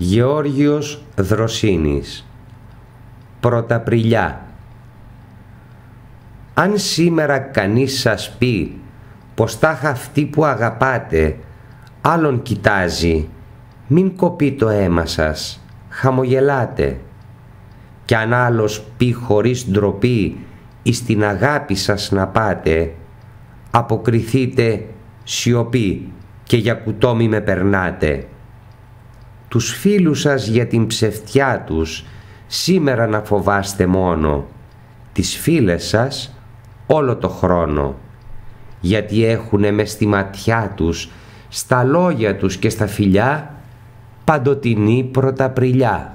Γεώργιος Δροσίνης Πρωταπριλιά Αν σήμερα κανείς σας πει πως τα αυτή που αγαπάτε άλλον κοιτάζει μην κοπεί το αίμα σας, χαμογελάτε κι αν άλλος πει χωρίς ντροπή εις την αγάπη σας να πάτε αποκριθείτε σιωπή και για κουτόμι με περνάτε τους φίλους σας για την ψευτιά τους, σήμερα να φοβάστε μόνο, τις φίλες σας όλο το χρόνο, γιατί έχουνε μες στη ματιά τους, στα λόγια τους και στα φιλιά, παντοτινή πρωταπριλιά.